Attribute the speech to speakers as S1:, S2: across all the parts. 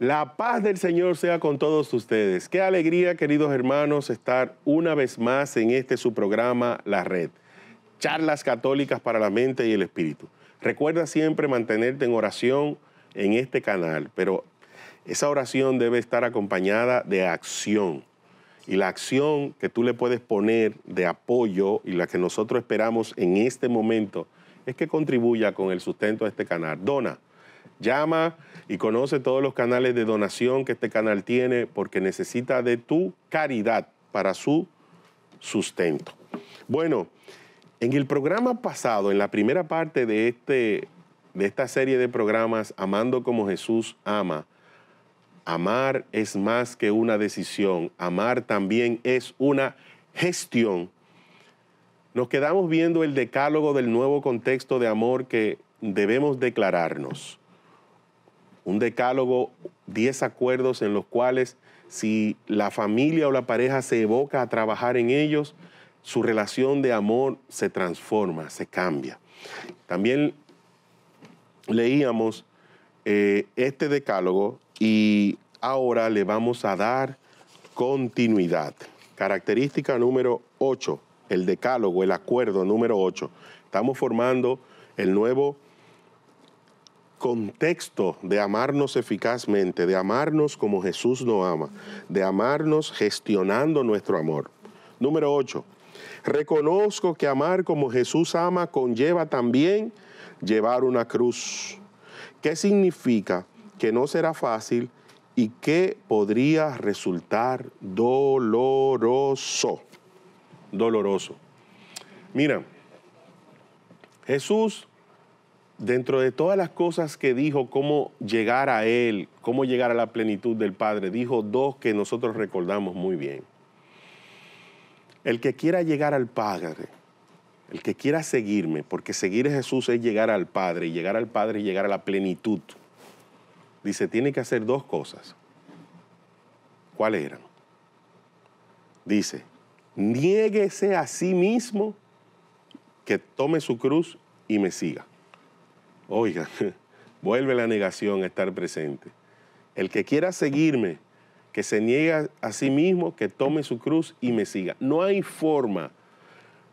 S1: La paz del Señor sea con todos ustedes. Qué alegría, queridos hermanos, estar una vez más en este su programa La Red. Charlas católicas para la mente y el espíritu. Recuerda siempre mantenerte en oración en este canal, pero esa oración debe estar acompañada de acción. Y la acción que tú le puedes poner de apoyo y la que nosotros esperamos en este momento es que contribuya con el sustento de este canal. Dona Llama y conoce todos los canales de donación que este canal tiene porque necesita de tu caridad para su sustento. Bueno, en el programa pasado, en la primera parte de, este, de esta serie de programas, Amando como Jesús ama, amar es más que una decisión, amar también es una gestión. Nos quedamos viendo el decálogo del nuevo contexto de amor que debemos declararnos un decálogo, 10 acuerdos en los cuales si la familia o la pareja se evoca a trabajar en ellos, su relación de amor se transforma, se cambia. También leíamos eh, este decálogo y ahora le vamos a dar continuidad. Característica número 8, el decálogo, el acuerdo número 8. Estamos formando el nuevo contexto de amarnos eficazmente, de amarnos como Jesús nos ama, de amarnos gestionando nuestro amor. Número 8. Reconozco que amar como Jesús ama conlleva también llevar una cruz. ¿Qué significa? Que no será fácil y que podría resultar doloroso. Doloroso. Mira, Jesús dentro de todas las cosas que dijo, cómo llegar a Él, cómo llegar a la plenitud del Padre, dijo dos que nosotros recordamos muy bien. El que quiera llegar al Padre, el que quiera seguirme, porque seguir a Jesús es llegar al Padre, y llegar al Padre es llegar a la plenitud. Dice, tiene que hacer dos cosas. ¿Cuáles eran? Dice, niéguese a sí mismo, que tome su cruz y me siga. Oiga, vuelve la negación a estar presente. El que quiera seguirme, que se niegue a sí mismo, que tome su cruz y me siga. No hay forma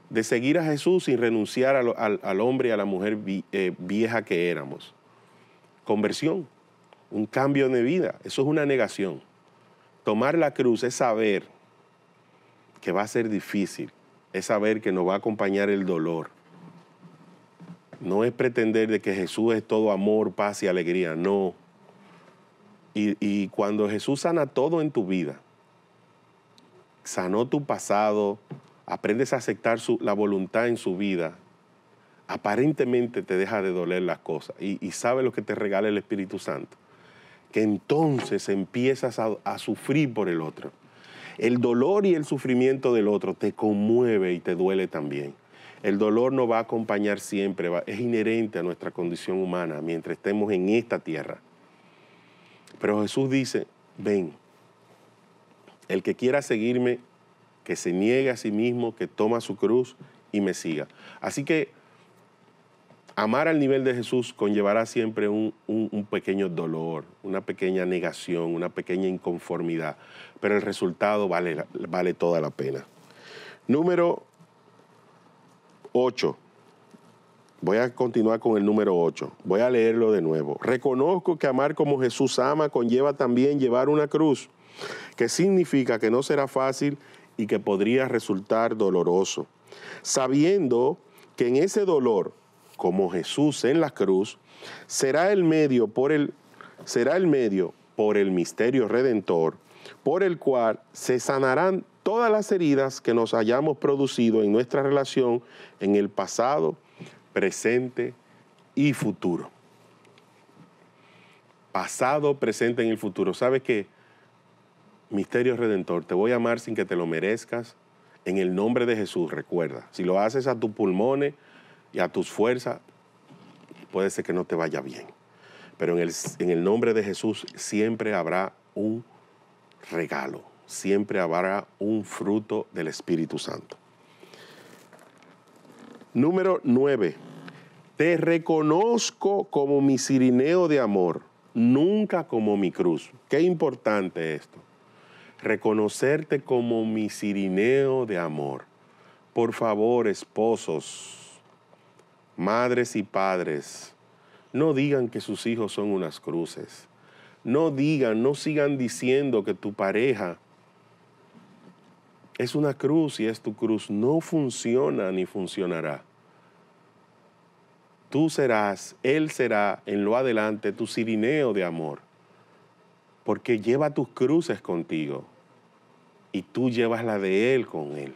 S1: de seguir a Jesús sin renunciar al, hombre y a la mujer eh, vieja que éramos. Conversión, un cambio de vida, eso es una negación. Tomar la cruz es saber que va a ser difícil, es saber que nos va a acompañar el dolor, no es pretender de que Jesús es todo amor, paz y alegría, no. Y, cuando Jesús sana todo en tu vida, sanó tu pasado, aprendes a aceptar la voluntad en su vida, aparentemente te deja de doler las cosas y, sabe lo que te regala el Espíritu Santo, que entonces empiezas a sufrir por el otro. El dolor y el sufrimiento del otro te conmueve y te duele también. El dolor no va a acompañar siempre, es inherente a nuestra condición humana mientras estemos en esta tierra. Pero Jesús dice, ven, el que quiera seguirme, que se niegue a sí mismo, que toma su cruz y me siga. Así que amar al nivel de Jesús conllevará siempre un, pequeño dolor, una pequeña negación, una pequeña inconformidad, pero el resultado vale, vale toda la pena. Número 8. Voy a continuar con el número 8. Voy a leerlo de nuevo. Reconozco que amar como Jesús ama conlleva también llevar una cruz, que significa que no será fácil y que podría resultar doloroso. Sabiendo que en ese dolor, como Jesús en la cruz, será el medio por el será el medio por el misterio redentor, por el cual se sanarán todas las heridas que nos hayamos producido en nuestra relación en el pasado, presente y futuro. Pasado, presente y el futuro. ¿Sabes qué? Misterio Redentor, te voy a amar sin que te lo merezcas. En el nombre de Jesús, recuerda. Si lo haces a tus pulmones y a tus fuerzas, puede ser que no te vaya bien. Pero en el nombre de Jesús siempre habrá un regalo siempre habrá un fruto del Espíritu Santo. Número 9. Te reconozco como mi sirineo de amor, nunca como mi cruz. Qué importante esto. Reconocerte como mi sirineo de amor. Por favor, esposos, madres y padres, no digan que sus hijos son unas cruces. No digan, no sigan diciendo que tu pareja es una cruz y es tu cruz. No funciona ni funcionará. Tú serás, Él será en lo adelante tu sirineo de amor. Porque lleva tus cruces contigo y tú llevas la de Él con Él,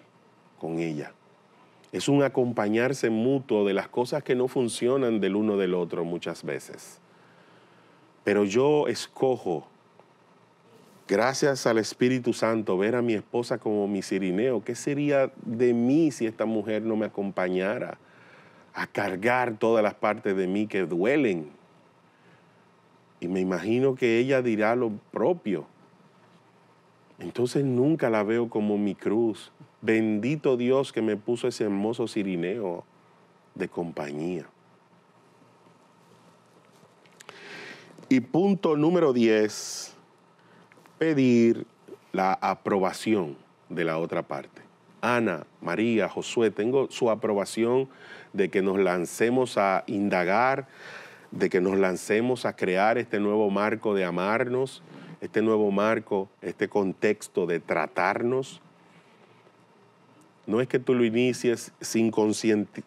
S1: con ella. Es un acompañarse mutuo de las cosas que no funcionan del uno del otro muchas veces. Pero yo escojo gracias al Espíritu Santo, ver a mi esposa como mi sirineo. ¿Qué sería de mí si esta mujer no me acompañara a cargar todas las partes de mí que duelen? Y me imagino que ella dirá lo propio. Entonces nunca la veo como mi cruz. Bendito Dios que me puso ese hermoso sirineo de compañía. Y punto número 10 pedir la aprobación de la otra parte. Ana, María, Josué, tengo su aprobación de que nos lancemos a indagar, de que nos lancemos a crear este nuevo marco de amarnos, este nuevo marco, este contexto de tratarnos. No es que tú lo inicies sin concienciar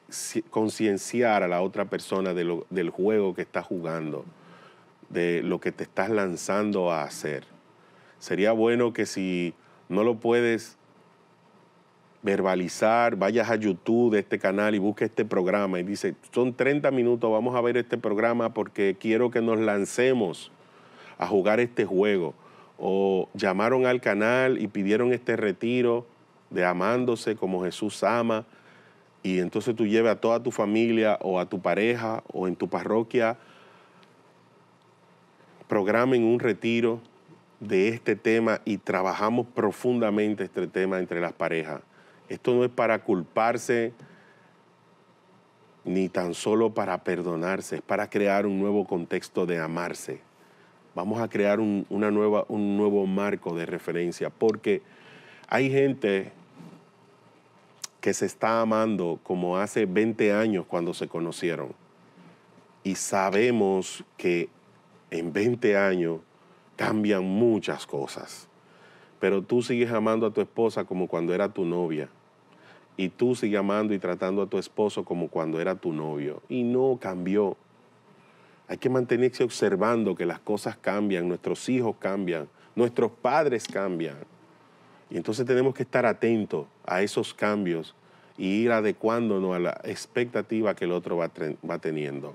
S1: a la otra persona del juego que estás jugando, de lo que te estás lanzando a hacer. Sería bueno que si no lo puedes verbalizar, vayas a YouTube de este canal y busques este programa y dice, son 30 minutos, vamos a ver este programa porque quiero que nos lancemos a jugar este juego. O llamaron al canal y pidieron este retiro de amándose como Jesús ama. Y entonces tú lleves a toda tu familia o a tu pareja o en tu parroquia, programen un retiro de este tema y trabajamos profundamente este tema entre las parejas. Esto no es para culparse ni tan solo para perdonarse, es para crear un nuevo contexto de amarse. Vamos a crear un, una nueva, un nuevo marco de referencia, porque hay gente que se está amando como hace 20 años cuando se conocieron. Y sabemos que en 20 años cambian muchas cosas. Pero tú sigues amando a tu esposa como cuando era tu novia. Y tú sigues amando y tratando a tu esposo como cuando era tu novio. Y no cambió. Hay que mantenerse observando que las cosas cambian, nuestros hijos cambian, nuestros padres cambian. Y entonces tenemos que estar atentos a esos cambios y ir adecuándonos a la expectativa que el otro va, va teniendo.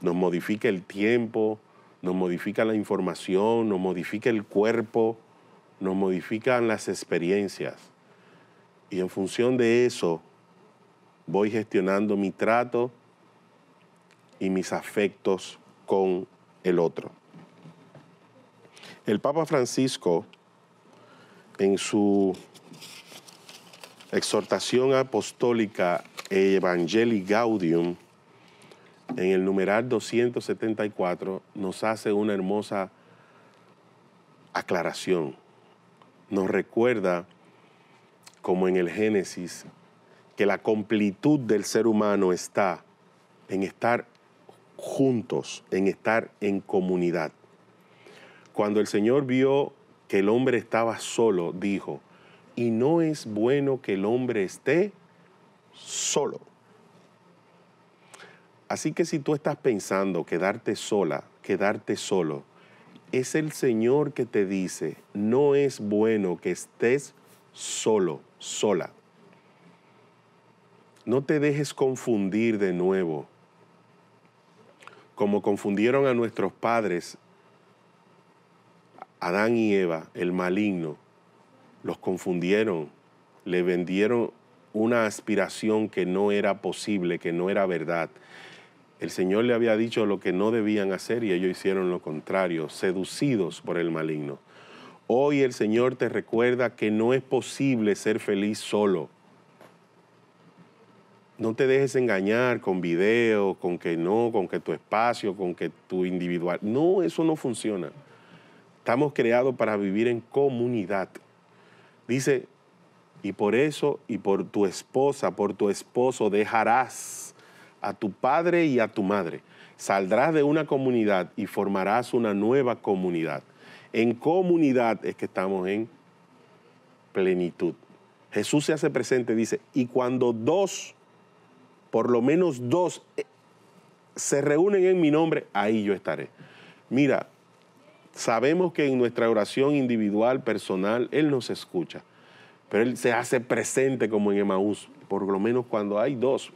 S1: Nos modifica el tiempo, nos modifica la información, nos modifica el cuerpo, nos modifican las experiencias. Y en función de eso, voy gestionando mi trato y mis afectos con el otro. El Papa Francisco, en su exhortación apostólica Evangelii Gaudium, en el numeral 274 nos hace una hermosa aclaración. Nos recuerda, como en el Génesis, que la completud del ser humano está en estar juntos, en estar en comunidad. Cuando el Señor vio que el hombre estaba solo, dijo, y no es bueno que el hombre esté solo. Así que si tú estás pensando quedarte sola, quedarte solo, es el Señor que te dice, no es bueno que estés solo, sola. No te dejes confundir de nuevo, como confundieron a nuestros padres, Adán y Eva, el maligno, los confundieron, le vendieron una aspiración que no era posible, que no era verdad. El Señor le había dicho lo que no debían hacer y ellos hicieron lo contrario, seducidos por el maligno. Hoy el Señor te recuerda que no es posible ser feliz solo. No te dejes engañar con video, con que no, con que tu espacio, con que tu individual. No, eso no funciona. Estamos creados para vivir en comunidad. Dice, y por eso y por tu esposa, por tu esposo dejarás a tu padre y a tu madre. Saldrás de una comunidad y formarás una nueva comunidad. En comunidad es que estamos en plenitud. Jesús se hace presente, dice, y cuando dos, por lo menos dos, eh, se reúnen en mi nombre, ahí yo estaré. Mira, sabemos que en nuestra oración individual, personal, Él nos escucha, pero Él se hace presente como en Emaús, por lo menos cuando hay dos,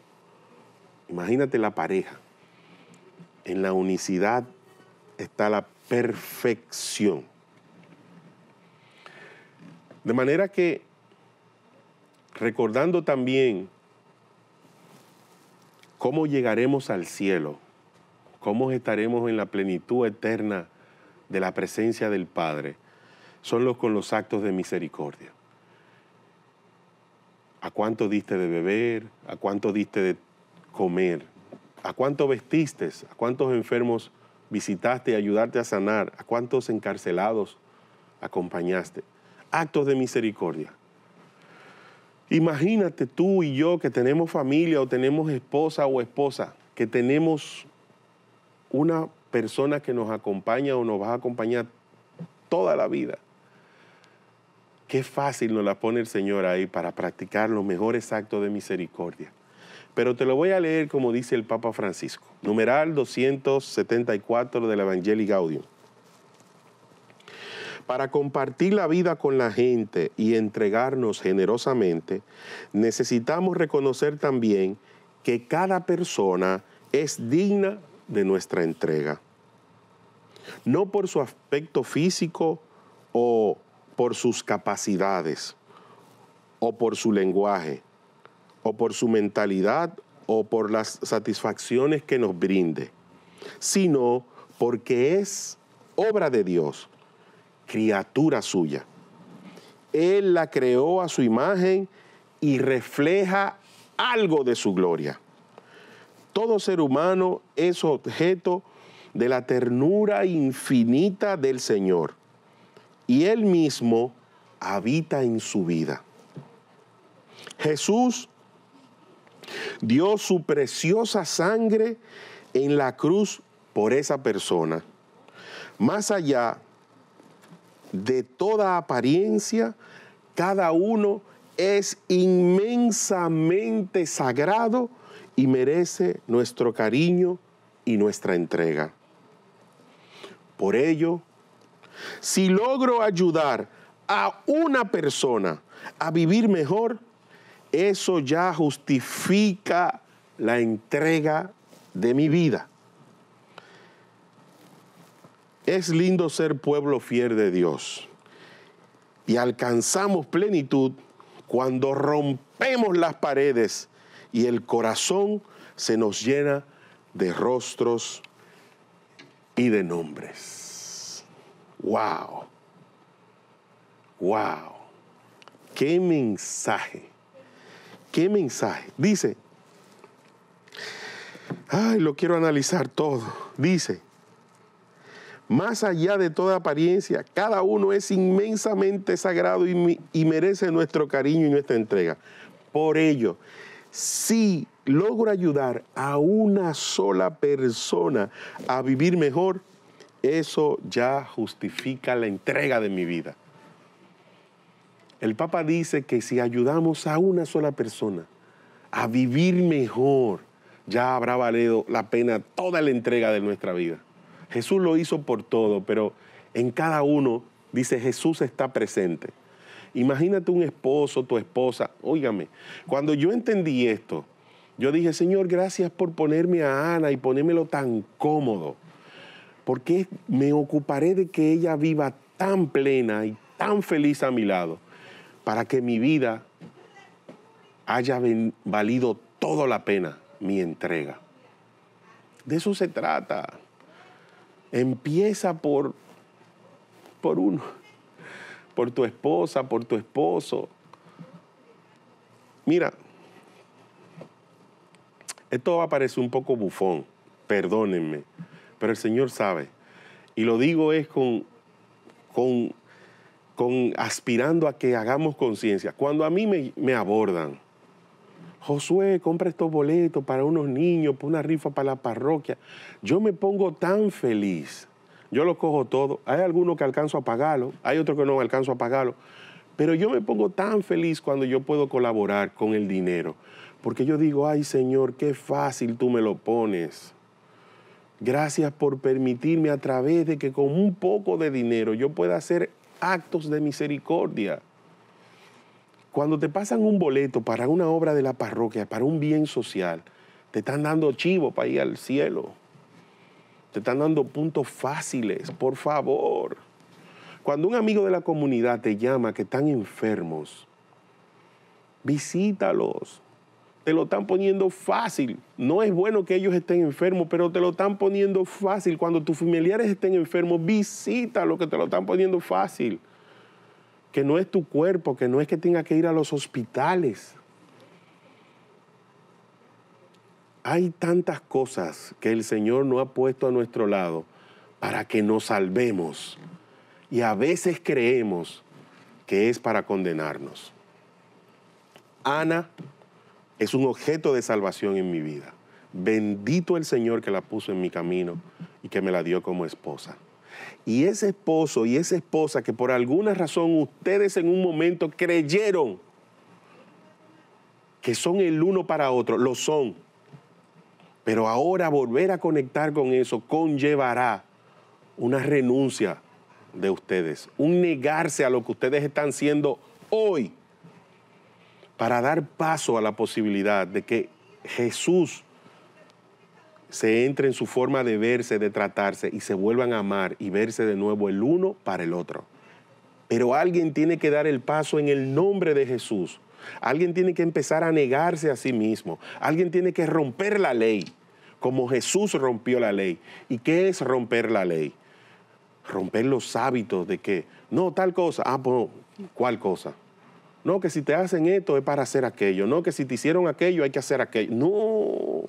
S1: Imagínate la pareja. En la unicidad está la perfección. De manera que, recordando también cómo llegaremos al cielo, cómo estaremos en la plenitud eterna de la presencia del Padre, son los con los actos de misericordia. ¿A cuánto diste de beber? ¿A cuánto diste de comer? ¿A cuánto vestiste? ¿A cuántos enfermos visitaste y ayudaste a sanar? ¿A cuántos encarcelados acompañaste? Actos de misericordia. Imagínate tú y yo que tenemos familia o tenemos esposa o esposa, que tenemos una persona que nos acompaña o nos va a acompañar toda la vida. Qué fácil nos la pone el Señor ahí para practicar los mejores actos de misericordia pero te lo voy a leer como dice el Papa Francisco, numeral 274 del Evangelii Gaudium. Para compartir la vida con la gente y entregarnos generosamente, necesitamos reconocer también que cada persona es digna de nuestra entrega. No por su aspecto físico o por sus capacidades o por su lenguaje, o por su mentalidad o por las satisfacciones que nos brinde, sino porque es obra de Dios, criatura suya. Él la creó a su imagen y refleja algo de su gloria. Todo ser humano es objeto de la ternura infinita del Señor y Él mismo habita en su vida. Jesús dio su preciosa sangre en la cruz por esa persona. Más allá de toda apariencia, cada uno es inmensamente sagrado y merece nuestro cariño y nuestra entrega. Por ello, si logro ayudar a una persona a vivir mejor, eso ya justifica la entrega de mi vida. Es lindo ser pueblo fiel de Dios y alcanzamos plenitud cuando rompemos las paredes y el corazón se nos llena de rostros y de nombres. ¡Wow! ¡Wow! ¡Qué mensaje! ¿Qué mensaje? Dice, ay, lo quiero analizar todo. Dice, más allá de toda apariencia, cada uno es inmensamente sagrado y, y, merece nuestro cariño y nuestra entrega. Por ello, si logro ayudar a una sola persona a vivir mejor, eso ya justifica la entrega de mi vida. El Papa dice que si ayudamos a una sola persona a vivir mejor, ya habrá valido la pena toda la entrega de nuestra vida. Jesús lo hizo por todo, pero en cada uno, dice, Jesús está presente. Imagínate un esposo, tu esposa. Óigame, cuando yo entendí esto, yo dije, Señor, gracias por ponerme a Ana y ponérmelo tan cómodo, porque me ocuparé de que ella viva tan plena y tan feliz a mi lado para que mi vida haya valido toda la pena mi entrega. De eso se trata. Empieza por, por uno, por tu esposa, por tu esposo. Mira, esto va a parecer un poco bufón, perdónenme, pero el Señor sabe. Y lo digo es con, con aspirando a que hagamos conciencia. Cuando a mí me, abordan, Josué, compra estos boletos para unos niños, para una rifa para la parroquia. Yo me pongo tan feliz. Yo lo cojo todo. Hay algunos que alcanzo a pagarlo, hay otros que no alcanzo a pagarlo. Pero yo me pongo tan feliz cuando yo puedo colaborar con el dinero. Porque yo digo, ay Señor, qué fácil tú me lo pones. Gracias por permitirme a través de que con un poco de dinero yo pueda hacer actos de misericordia. Cuando te pasan un boleto para una obra de la parroquia, para un bien social, te están dando chivo para ir al cielo. Te están dando puntos fáciles, por favor. Cuando un amigo de la comunidad te llama que están enfermos, visítalos, te lo están poniendo fácil. No es bueno que ellos estén enfermos, pero te lo están poniendo fácil. Cuando tus familiares estén enfermos, visita lo que te lo están poniendo fácil. Que no es tu cuerpo, que no es que tenga que ir a los hospitales. Hay tantas cosas que el Señor no ha puesto a nuestro lado para que nos salvemos. Y a veces creemos que es para condenarnos. Ana es un objeto de salvación en mi vida. Bendito el Señor que la puso en mi camino y que me la dio como esposa. Y ese esposo y esa esposa que por alguna razón ustedes en un momento creyeron que son el uno para otro, lo son. Pero ahora volver a conectar con eso conllevará una renuncia de ustedes, un negarse a lo que ustedes están siendo hoy para dar paso a la posibilidad de que Jesús se entre en su forma de verse, de tratarse y se vuelvan a amar y verse de nuevo el uno para el otro. Pero alguien tiene que dar el paso en el nombre de Jesús. Alguien tiene que empezar a negarse a sí mismo. Alguien tiene que romper la ley, como Jesús rompió la ley. ¿Y qué es romper la ley? Romper los hábitos de que, no, tal cosa, ah, pues, ¿cuál cosa? No, que si te hacen esto es para hacer aquello. No, que si te hicieron aquello hay que hacer aquello. No.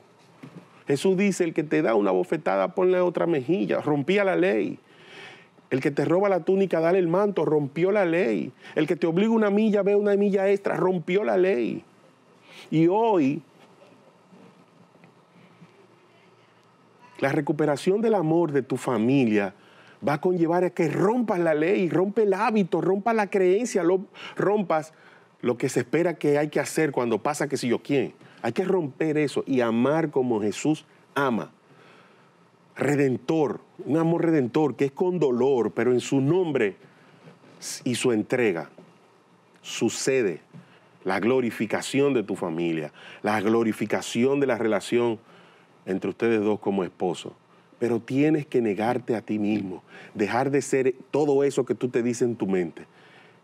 S1: Jesús dice, el que te da una bofetada, ponle otra mejilla. Rompía la ley. El que te roba la túnica, dale el manto, rompió la ley. El que te obliga una milla, ve una milla extra, rompió la ley. Y hoy, la recuperación del amor de tu familia va a conllevar a que rompas la ley, rompe el hábito, rompa la creencia, rompas lo que se espera que hay que hacer cuando pasa que si yo quién. Hay que romper eso y amar como Jesús ama. Redentor, un amor redentor que es con dolor, pero en su nombre y su entrega sucede la glorificación de tu familia, la glorificación de la relación entre ustedes dos como esposo. Pero tienes que negarte a ti mismo, dejar de ser todo eso que tú te dices en tu mente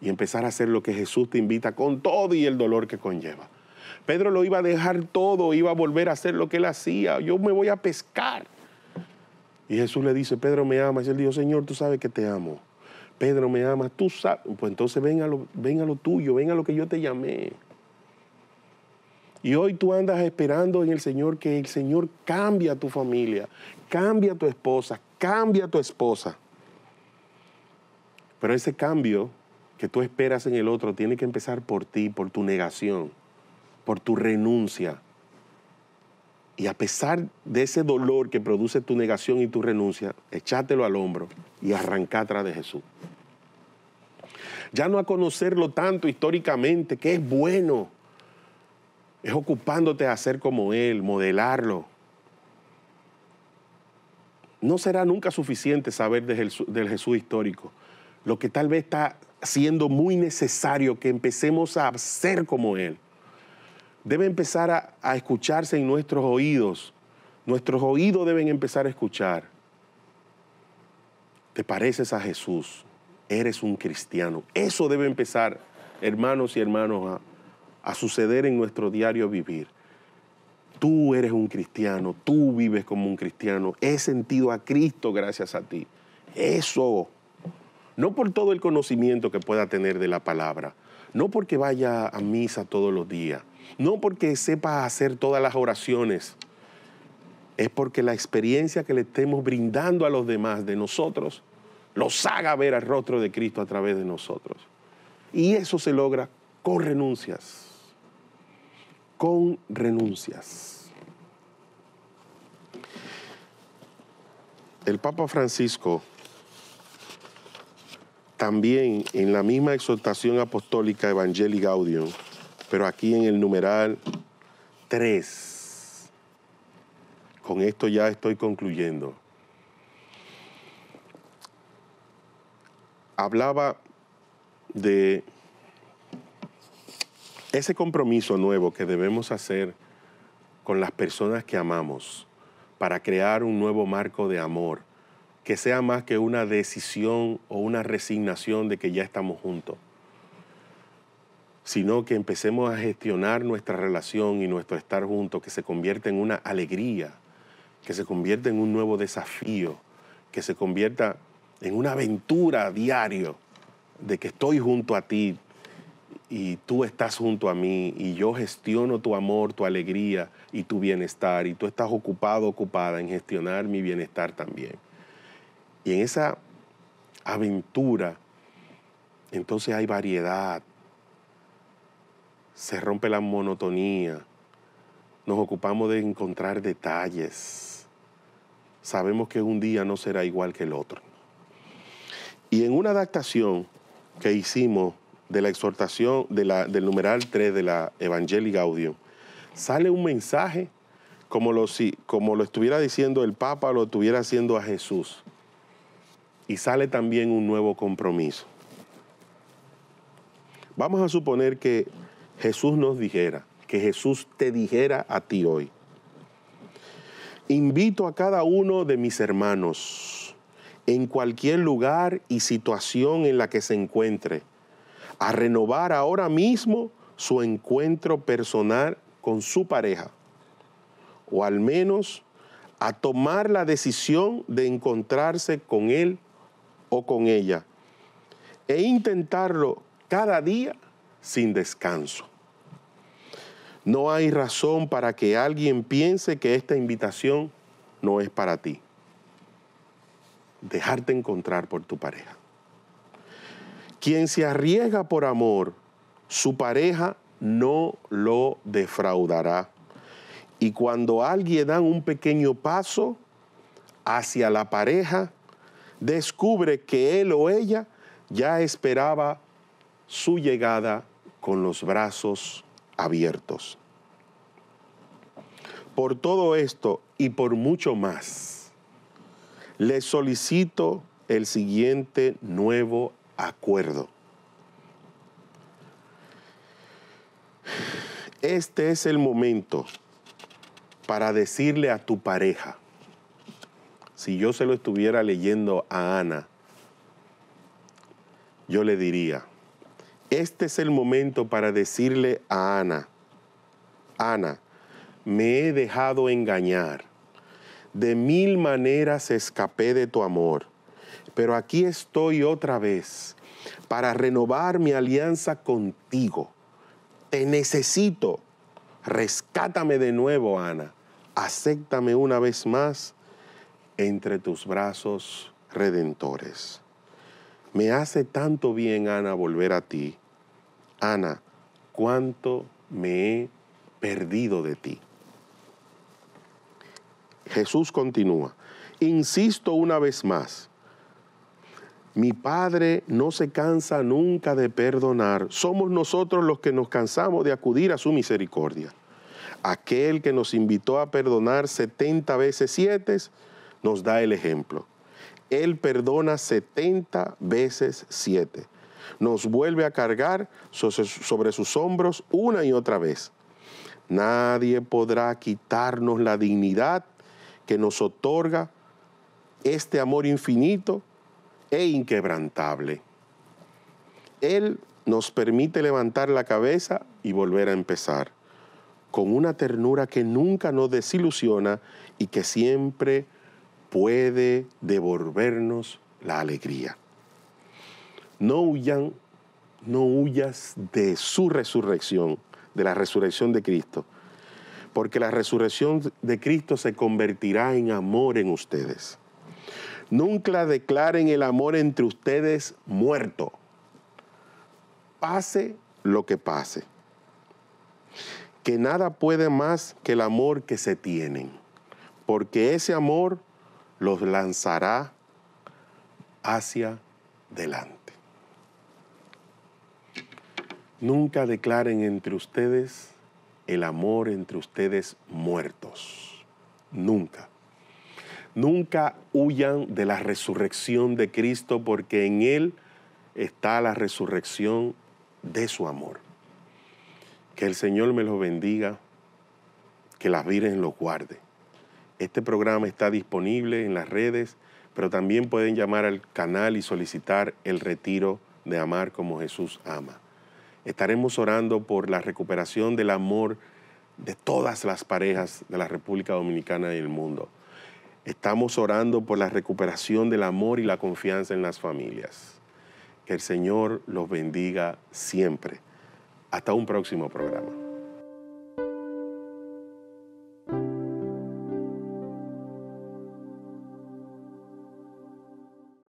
S1: y empezar a hacer lo que Jesús te invita con todo y el dolor que conlleva. Pedro lo iba a dejar todo, iba a volver a hacer lo que él hacía, yo me voy a pescar. Y Jesús le dice, Pedro me amas, y él dijo, Señor, tú sabes que te amo. Pedro me amas, tú sabes, pues entonces ven a lo, lo tuyo, ven a lo que yo te llamé. Y hoy tú andas esperando en el Señor que el Señor cambie a tu familia, cambia a tu esposa, cambia a tu esposa. Pero ese cambio que tú esperas en el otro tiene que empezar por ti, por tu negación, por tu renuncia. Y a pesar de ese dolor que produce tu negación y tu renuncia, échatelo al hombro y arrancá atrás de Jesús. Ya no a conocerlo tanto históricamente, que es bueno, es ocupándote a hacer como Él, modelarlo. No será nunca suficiente saber del Jesús histórico. Lo que tal vez está siendo muy necesario que empecemos a ser como Él. Debe empezar a, escucharse en nuestros oídos. Nuestros oídos deben empezar a escuchar. Te pareces a Jesús. Eres un cristiano. Eso debe empezar, hermanos y hermanos, a suceder en nuestro diario vivir tú eres un cristiano, tú vives como un cristiano, he sentido a Cristo gracias a ti. Eso no por todo el conocimiento que pueda tener de la palabra, no porque vaya a misa todos los días, no porque sepa hacer todas las oraciones, es porque la experiencia que le estemos brindando a los demás de nosotros los haga ver el rostro de Cristo a través de nosotros. Y eso se logra con renuncias, con renuncias. El Papa Francisco también en la misma exhortación apostólica Evangelii Gaudium, pero aquí en el numeral 3. Con esto ya estoy concluyendo. Hablaba de ese compromiso nuevo que debemos hacer con las personas que amamos para crear un nuevo marco de amor que sea más que una decisión o una resignación de que ya estamos juntos, sino que empecemos a gestionar nuestra relación y nuestro estar juntos, que se convierta en una alegría, que se convierta en un nuevo desafío, que se convierta en una aventura diario de que estoy junto a ti y tú estás junto a mí y yo gestiono tu amor, tu alegría y tu bienestar y tú estás ocupado, ocupada en gestionar mi bienestar también. Y en esa aventura, entonces hay variedad, se rompe la monotonía, nos ocupamos de encontrar detalles, sabemos que un día no será igual que el otro. Y en una adaptación que hicimos de la exhortación del numeral 3 de la Evangelii audio sale un mensaje como lo, como lo estuviera diciendo el Papa, lo estuviera haciendo a Jesús y sale también un nuevo compromiso. Vamos a suponer que Jesús nos dijera, que Jesús te dijera a ti hoy, invito a cada uno de mis hermanos, en cualquier lugar y situación en la que se encuentre, a renovar ahora mismo su encuentro personal con su pareja, o al menos a tomar la decisión de encontrarse con él o con ella e intentarlo cada día sin descanso. No hay razón para que alguien piense que esta invitación no es para ti. Dejarte encontrar por tu pareja. Quien se arriesga por amor, su pareja no lo defraudará. Y cuando alguien da un pequeño paso hacia la pareja, descubre que él o ella ya esperaba su llegada con los brazos abiertos. Por todo esto y por mucho más, le solicito el siguiente nuevo acuerdo. Este es el momento para decirle a tu pareja, si yo se lo estuviera leyendo a Ana, yo le diría, este es el momento para decirle a Ana, Ana, me he dejado engañar. De mil maneras escapé de tu amor, pero aquí estoy otra vez para renovar mi alianza contigo. Te necesito. Rescátame de nuevo, Ana. Acéptame una vez más entre tus brazos redentores. Me hace tanto bien, Ana, volver a ti. Ana, cuánto me he perdido de ti. Jesús continúa, insisto una vez más, mi Padre no se cansa nunca de perdonar, somos nosotros los que nos cansamos de acudir a su misericordia. Aquel que nos invitó a perdonar 70 veces siete nos da el ejemplo. Él perdona 70 veces 7. Nos vuelve a cargar sobre sus hombros una y otra vez. Nadie podrá quitarnos la dignidad que nos otorga este amor infinito e inquebrantable. Él nos permite levantar la cabeza y volver a empezar, con una ternura que nunca nos desilusiona y que siempre puede devolvernos la alegría. No huyan, no huyas de su resurrección, de la resurrección de Cristo, porque la resurrección de Cristo se convertirá en amor en ustedes. Nunca declaren el amor entre ustedes muerto, pase lo que pase. Que nada puede más que el amor que se tienen, porque ese amor los lanzará hacia delante. Nunca declaren entre ustedes el amor entre ustedes muertos. Nunca. Nunca huyan de la resurrección de Cristo porque en Él está la resurrección de su amor. Que el Señor me los bendiga, que las Virgen lo guarde. Este programa está disponible en las redes, pero también pueden llamar al canal y solicitar el retiro de amar como Jesús ama. Estaremos orando por la recuperación del amor de todas las parejas de la República Dominicana y el mundo. Estamos orando por la recuperación del amor y la confianza en las familias. Que el Señor los bendiga siempre. Hasta un próximo programa.